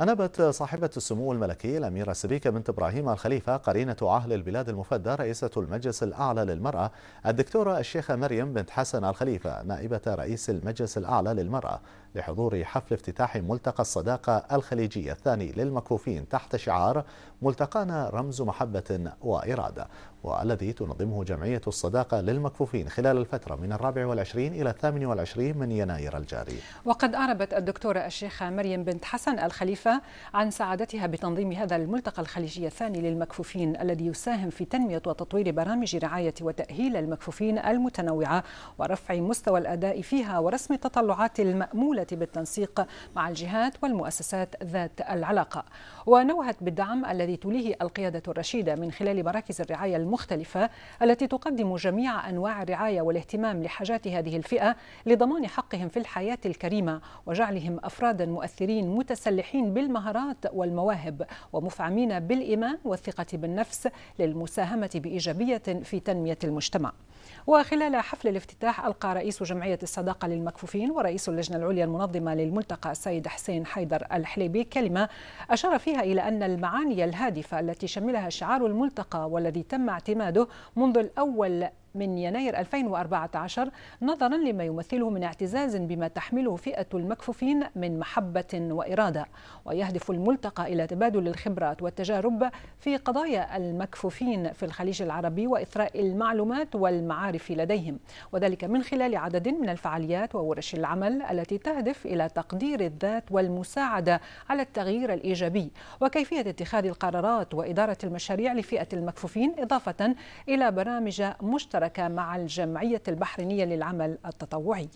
أنبت صاحبة السمو الملكي الأميرة سبيكة بنت إبراهيم الخليفة قرينة عهل البلاد المفدى رئيسة المجلس الأعلى للمرأة الدكتورة الشيخة مريم بنت حسن الخليفة نائبة رئيس المجلس الأعلى للمرأة لحضور حفل افتتاح ملتقى الصداقة الخليجية الثاني للمكفوفين تحت شعار ملتقانا رمز محبة وإرادة والذي تنظمه جمعية الصداقة للمكفوفين خلال الفترة من الرابع والعشرين إلى الثامن والعشرين من يناير الجاري وقد أعربت الدكتورة الشيخة مريم بنت حسن الخليفة عن سعادتها بتنظيم هذا الملتقى الخليجي الثاني للمكفوفين الذي يساهم في تنمية وتطوير برامج رعاية وتأهيل المكفوفين المتنوعة ورفع مستوى الأداء فيها ورسم التطلعات المأمولة بالتنسيق مع الجهات والمؤسسات ذات العلاقة ونوهت بالدعم الذي توليه القيادة الرشيدة من خلال مراكز الرعاية المختلفة التي تقدم جميع أنواع الرعاية والاهتمام لحاجات هذه الفئة لضمان حقهم في الحياة الكريمة وجعلهم أفرادا مؤثرين متسلحين بالمهارات والمواهب ومفعمين بالإيمان والثقة بالنفس للمساهمة بإيجابية في تنمية المجتمع وخلال حفل الافتتاح ألقى رئيس جمعية الصداقة للمكفوفين ورئيس اللجنة العليا المنظمة للملتقى السيد حسين حيدر الحليبي كلمة أشار فيها إلى أن المعاني الهادفة التي شملها شعار الملتقى والذي تم اعتماده منذ الأول من يناير 2014 نظرا لما يمثله من اعتزاز بما تحمله فئة المكفوفين من محبة وإرادة ويهدف الملتقى إلى تبادل الخبرات والتجارب في قضايا المكفوفين في الخليج العربي وإثراء المعلومات والمعارف لديهم وذلك من خلال عدد من الفعاليات وورش العمل التي تهدف إلى تقدير الذات والمساعدة على التغيير الإيجابي وكيفية اتخاذ القرارات وإدارة المشاريع لفئة المكفوفين إضافة إلى برامج مشتركة المشاركة مع الجمعية البحرينية للعمل التطوعي